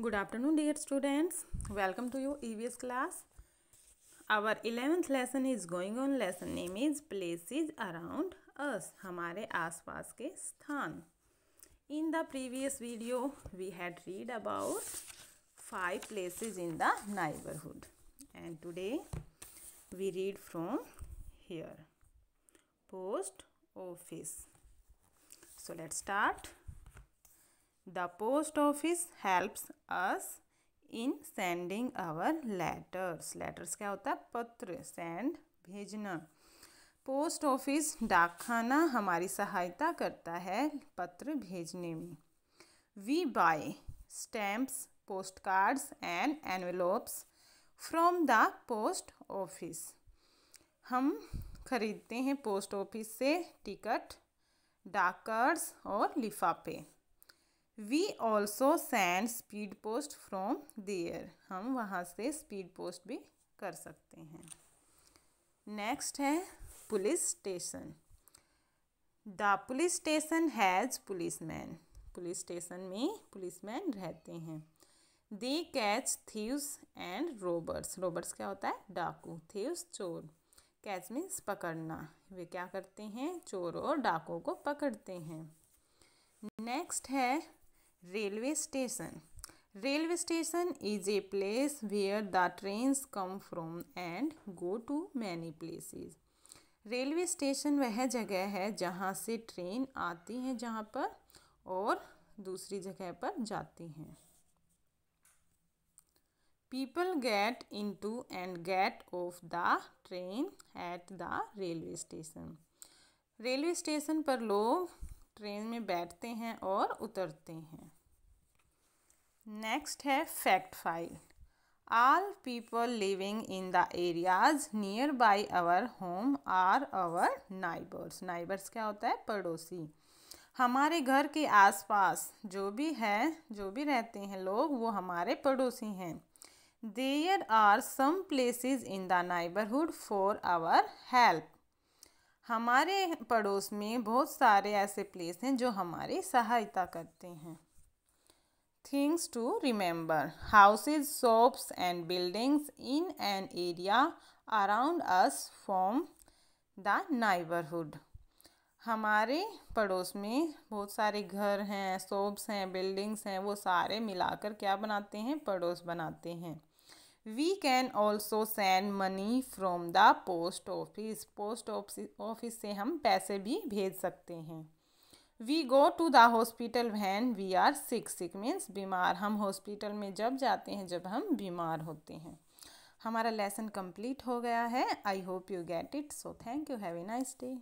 good afternoon dear students welcome to your evs class our 11th lesson is going on lesson name is places around us हमारे आसपास के स्थान in the previous video we had read about five places in the neighborhood and today we read from here post office so let's start The post office helps us in sending our letters. Letters क्या होता है पत्र send भेजना post office डाकखाना हमारी सहायता करता है पत्र भेजने में we buy stamps post cards and envelopes from the post office हम खरीदते हैं पोस्ट ऑफिस से टिकट डाकर्स और लिफाफे we also send speed post from there हम वहाँ से स्पीड पोस्ट भी कर सकते हैं नेक्स्ट है police station the police station has policeman police station में पुलिस मैन रहते हैं they catch thieves and robbers robbers क्या होता है डाकू थीव्स चोर कैच मीन्स पकड़ना वे क्या करते हैं चोर और डाकों को पकड़ते हैं नेक्स्ट है railway station railway station is a place where the trains come from and go to many places railway station वह जगह है जहाँ से train आती हैं जहाँ पर और दूसरी जगह पर जाती हैं people get into and get off the train at the railway station railway station पर लोग ट्रेन में बैठते हैं और उतरते हैं नेक्स्ट है fact file all people living in the areas nearby our home are our neighbours neighbours क्या होता है पड़ोसी हमारे घर के आसपास जो भी है जो भी रहते हैं लोग वो हमारे पड़ोसी हैं there are some places in the neighbourhood for our help हमारे पड़ोस में बहुत सारे ऐसे प्लेस हैं जो हमारी सहायता करते हैं Things to remember. Houses, shops and buildings in an area around us form the neighborhood. हमारे पड़ोस में बहुत सारे घर हैं शॉप्स हैं बिल्डिंग्स हैं वो सारे मिलाकर क्या बनाते हैं पड़ोस बनाते हैं we can also send money from the post office post office से हम पैसे भी भेज सकते हैं we go to the hospital when we are sick sick means बीमार हम हॉस्पिटल में जब जाते हैं जब हम बीमार होते हैं हमारा लेसन कंप्लीट हो गया है I hope you get it so thank you have a nice day